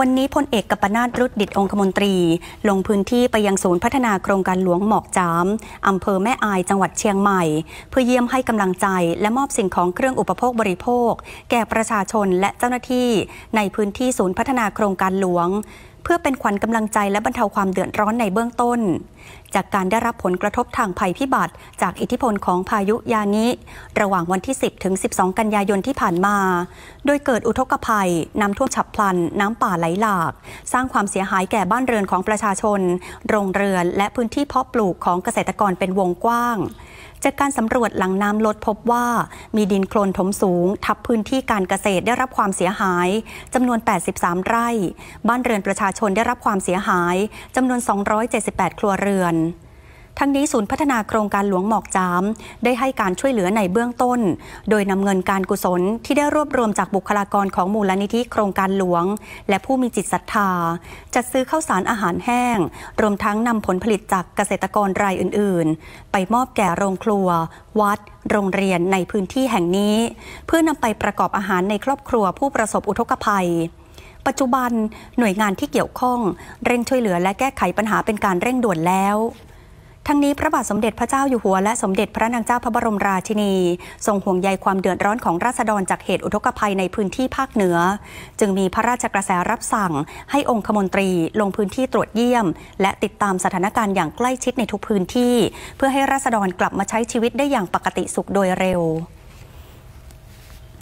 วันนี้พลเอกกัปนาตรุดดิตองคมนตรี ลงพื้นที่ไปยังศูนย์พัฒนาโครงการหลวงหมอกจามอำเภอแม่อายจังหวัดเชียงใหม่ เพื่อเยี่ยมให้กำลังใจและมอบสิ่งของเครื่องอุปโภคบริโภค แก่ประชาชนและเจ้าหน้าที่ในพื้นที่ศูนย์พัฒนาโครงการหลวงเพื่อเป็นขวัญกำลังใจและบรรเทาความเดือดร้อนในเบื้องต้น จากการได้รับผลกระทบทางภัยพิบัติ จากอิทธิพลของพายุยานิระหว่างวันที่ 10 ถึง 12 กันยายนที่ผ่านมา โดยเกิดอุทกภัย น้ำท่วมฉับพลัน น้ำป่าไหลหลาก สร้างความเสียหายแก่บ้านเรือนของประชาชน โรงเรือนและพื้นที่เพาะปลูกของเกษตรกรเป็นวงกว้างจากการสำรวจหลังน้ำลดพบว่ามีดินโคลนถมสูงทับพื้นที่การเกษตรได้รับความเสียหายจำนวน 83 ไร่ บ้านเรือนประชาชนได้รับความเสียหายจำนวน 278 ครัวเรือนทั้งนี้ ศูนย์พัฒนาโครงการหลวงหมอกจาม ได้ให้การช่วยเหลือในเบื้องต้น โดยนำเงินการกุศลที่ได้รวบรวมจากบุคลากรของมูลนิธิโครงการหลวง และผู้มีจิตศรัทธา จัดซื้อข้าวสารอาหารแห้ง รวมทั้งนำผลผลิตจากเกษตรกรรายอื่น ๆ ไปมอบแก่โรงครัว วัด โรงเรียนในพื้นที่แห่งนี้ เพื่อนำไปประกอบอาหารในครอบครัวผู้ประสบอุทกภัย ปัจจุบันหน่วยงานที่เกี่ยวข้องเร่งช่วยเหลือและแก้ไขปัญหาเป็นการเร่งด่วนแล้วทั้งนี้พระบาทสมเด็จพระเจ้าอยู่หัวและสมเด็จพระนางเจ้าพระบรมราชินีทรงห่วงใยความเดือดร้อนของราษฎรจากเหตุอุทกภัยในพื้นที่ภาคเหนือ จึงมีพระราชกระแสรับสั่งให้องคมนตรีลงพื้นที่ตรวจเยี่ยม และติดตามสถานการณ์อย่างใกล้ชิดในทุกพื้นที่ เพื่อให้ราษฎรกลับมาใช้ชีวิตได้อย่างปกติสุขโดยเร็ว